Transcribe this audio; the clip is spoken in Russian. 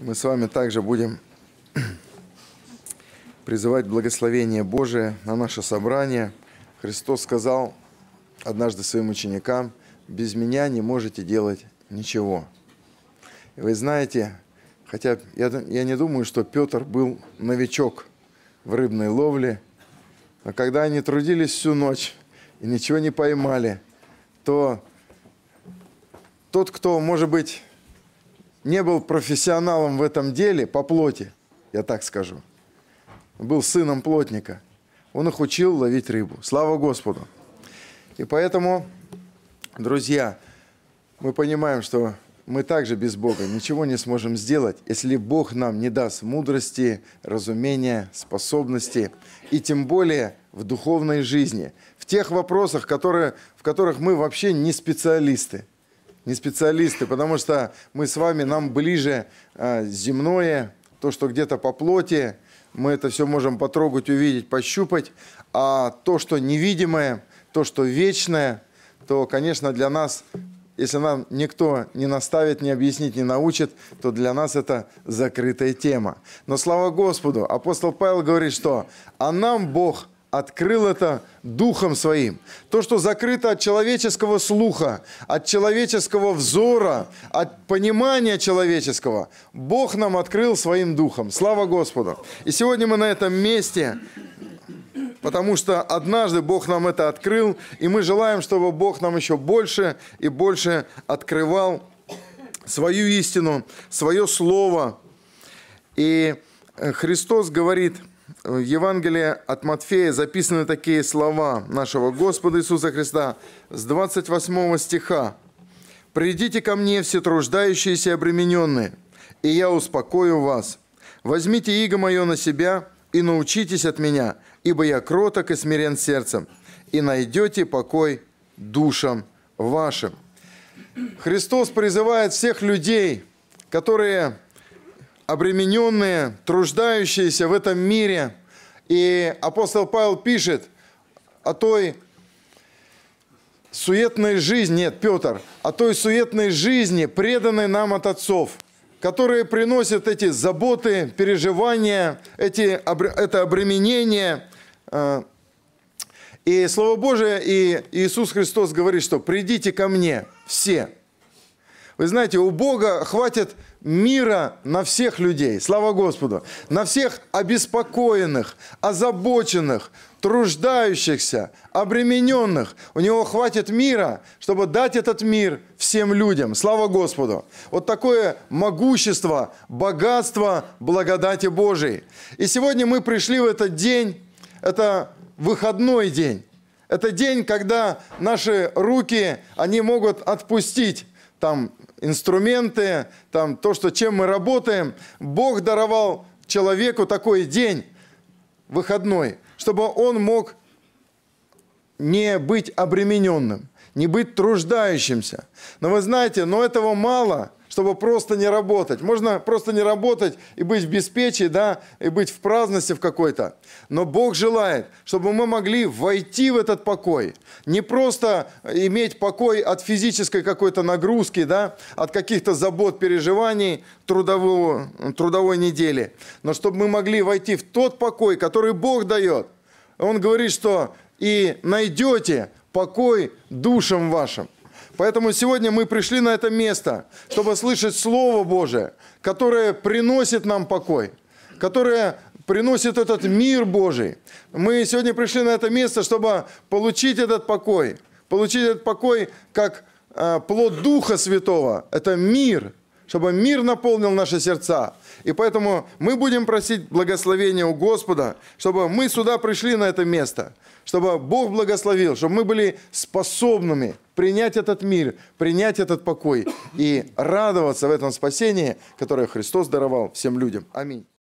мы с вами также будем призывать благословение Божие на наше собрание. Христос сказал однажды своим ученикам, «Без меня не можете делать ничего». И вы знаете, хотя я, я не думаю, что Петр был новичок в рыбной ловле, но когда они трудились всю ночь и ничего не поймали, то тот, кто, может быть, не был профессионалом в этом деле по плоти, я так скажу. Был сыном плотника. Он их учил ловить рыбу. Слава Господу! И поэтому, друзья, мы понимаем, что мы также без Бога ничего не сможем сделать, если Бог нам не даст мудрости, разумения, способности, и тем более в духовной жизни, в тех вопросах, которые, в которых мы вообще не специалисты – не специалисты, потому что мы с вами, нам ближе э, земное, то, что где-то по плоти, мы это все можем потрогать, увидеть, пощупать, а то, что невидимое, то, что вечное, то, конечно, для нас, если нам никто не наставит, не объяснит, не научит, то для нас это закрытая тема. Но слава Господу, апостол Павел говорит, что «А нам Бог – открыл это духом своим. То, что закрыто от человеческого слуха, от человеческого взора, от понимания человеческого, Бог нам открыл своим духом. Слава Господу! И сегодня мы на этом месте, потому что однажды Бог нам это открыл, и мы желаем, чтобы Бог нам еще больше и больше открывал свою истину, свое слово. И э, Христос говорит – Э, Евангелии от Матфея записаны такие слова нашего Господа Иисуса Христа с 28 стиха. «Придите ко мне, все труждающиеся и обремененные, и я успокою вас. Возьмите иго мое на себя и научитесь от меня, ибо я кроток и смирен сердцем, и найдете покой душам вашим». Христос призывает всех людей, которые обремененные, труждающиеся в этом мире. И апостол Павел пишет о той суетной жизни, нет, Петр, о той суетной жизни, преданной нам от отцов, которые приносят эти заботы, переживания, эти, это обременение. Э, и Слово Божие, и Иисус Христос говорит, что «придите ко мне все». Вы знаете, у Бога хватит мира на всех людей, слава Господу, на всех обеспокоенных, озабоченных, труждающихся, обремененных. У него хватит мира, чтобы дать этот мир всем людям. Слава Господу! Вот такое могущество, богатство благодати Божией. И сегодня мы пришли в этот день, это выходной день. Это день, когда наши руки, они могут отпустить там инструменты, там, то, что, чем мы работаем. Бог даровал человеку такой день, выходной, чтобы он мог не быть обремененным, не быть труждающимся. Но вы знаете, но этого мало, чтобы просто не работать. Можно просто не работать и быть в беспечии, да, и быть в праздности в какой-то. Но Бог желает, чтобы мы могли войти в этот покой. Не просто иметь покой от физической какой-то нагрузки, да, от каких-то забот, переживаний трудового, трудовой недели. Но чтобы мы могли войти в тот покой, который Бог дает – он говорит, что и найдете покой душам вашим. Поэтому сегодня мы пришли на это место, чтобы слышать Слово Божие, которое приносит нам покой, которое приносит этот мир Божий. Мы сегодня пришли на это место, чтобы получить этот покой. Получить этот покой как э, плод Духа Святого. Это мир, чтобы мир наполнил наши сердца. И поэтому мы будем просить благословения у Господа, чтобы мы сюда пришли на это место, чтобы Бог благословил, чтобы мы были способными принять этот мир, принять этот покой и радоваться в этом спасении, которое Христос даровал всем людям. Аминь.